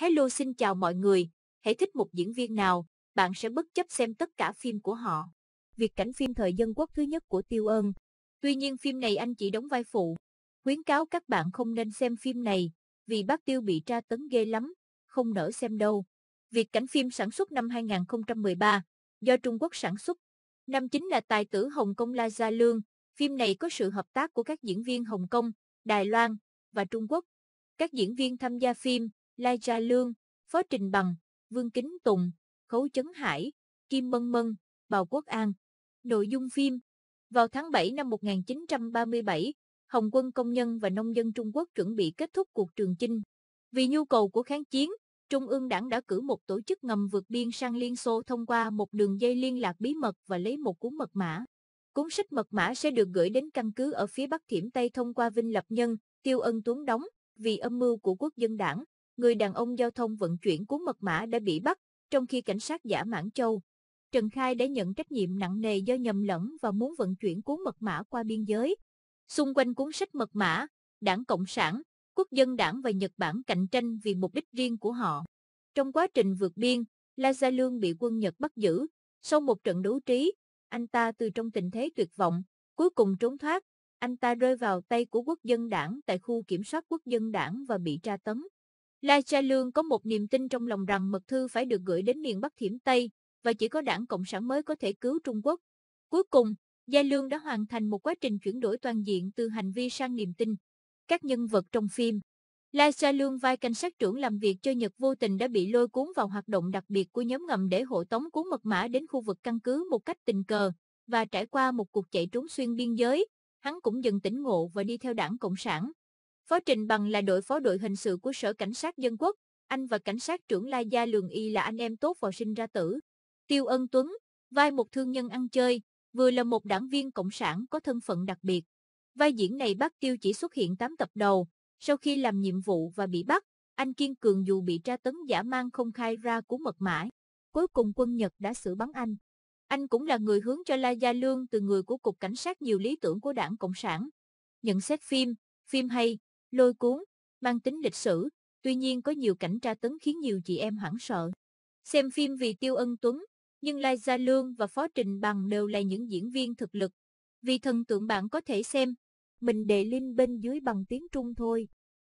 Hello xin chào mọi người, hãy thích một diễn viên nào, bạn sẽ bất chấp xem tất cả phim của họ. Việc cảnh phim thời dân quốc thứ nhất của Tiêu Ân. Tuy nhiên phim này anh chỉ đóng vai phụ. Khuyến cáo các bạn không nên xem phim này, vì bác Tiêu bị tra tấn ghê lắm, không nỡ xem đâu. Việc cảnh phim sản xuất năm 2013, do Trung Quốc sản xuất. Năm chính là tài tử Hồng Kông La Gia Lương. Phim này có sự hợp tác của các diễn viên Hồng Kông, Đài Loan và Trung Quốc. Các diễn viên tham gia phim Lai Gia Lương, Phó Trình Bằng, Vương Kính Tùng, Khấu Chấn Hải, Kim Mân Mân, Bào Quốc An. Nội dung phim Vào tháng 7 năm 1937, Hồng quân công nhân và nông dân Trung Quốc chuẩn bị kết thúc cuộc trường chinh. Vì nhu cầu của kháng chiến, Trung ương đảng đã cử một tổ chức ngầm vượt biên sang Liên Xô thông qua một đường dây liên lạc bí mật và lấy một cuốn mật mã. Cuốn sách mật mã sẽ được gửi đến căn cứ ở phía Bắc Thiểm Tây thông qua Vinh Lập Nhân, Tiêu Ân Tuấn đóng, vì âm mưu của quốc dân đảng, người đàn ông giao thông vận chuyển cuốn mật mã đã bị bắt, trong khi cảnh sát giả Mãn Châu. Trần Khai đã nhận trách nhiệm nặng nề do nhầm lẫn và muốn vận chuyển cuốn mật mã qua biên giới. Xung quanh cuốn sách mật mã, đảng Cộng sản, quốc dân đảng và Nhật Bản cạnh tranh vì mục đích riêng của họ. Trong quá trình vượt biên, La Gia Lương bị quân Nhật bắt giữ. Sau một trận đấu trí, anh ta từ trong tình thế tuyệt vọng, cuối cùng trốn thoát. Anh ta rơi vào tay của quốc dân đảng tại khu kiểm soát quốc dân đảng và bị tra tấn. Lai Cha Lương có một niềm tin trong lòng rằng mật thư phải được gửi đến miền Bắc Thiểm Tây, và chỉ có đảng Cộng sản mới có thể cứu Trung Quốc. Cuối cùng, Gia Lương đã hoàn thành một quá trình chuyển đổi toàn diện từ hành vi sang niềm tin. Các nhân vật trong phim Lai Sa Lương vai cảnh sát trưởng làm việc cho Nhật vô tình đã bị lôi cuốn vào hoạt động đặc biệt của nhóm ngầm để hộ tống cuốn mật mã đến khu vực căn cứ một cách tình cờ, và trải qua một cuộc chạy trốn xuyên biên giới, hắn cũng dần tỉnh ngộ và đi theo đảng Cộng sản. Phó Trình Bằng là đội phó đội hình sự của Sở Cảnh sát Dân Quốc, anh và cảnh sát trưởng La Gia Lường Y là anh em tốt vào sinh ra tử. Tiêu Ân Tuấn, vai một thương nhân ăn chơi, vừa là một đảng viên cộng sản có thân phận đặc biệt. Vai diễn này bác Tiêu chỉ xuất hiện 8 tập đầu, sau khi làm nhiệm vụ và bị bắt, anh kiên cường dù bị tra tấn giả mang không khai ra của mật mã. Cuối cùng quân Nhật đã xử bắn anh. Anh cũng là người hướng cho La Gia Lương từ người của Cục Cảnh sát nhiều lý tưởng của đảng Cộng sản. Nhận xét phim, phim hay, lôi cuốn, mang tính lịch sử, tuy nhiên có nhiều cảnh tra tấn khiến nhiều chị em hoảng sợ. Xem phim vì Tiêu Ân Tuấn, nhưng Lai Gia Lương và Phó Trình Bằng đều là những diễn viên thực lực. Vì thần tượng bạn có thể xem, mình để link bên dưới bằng tiếng Trung thôi.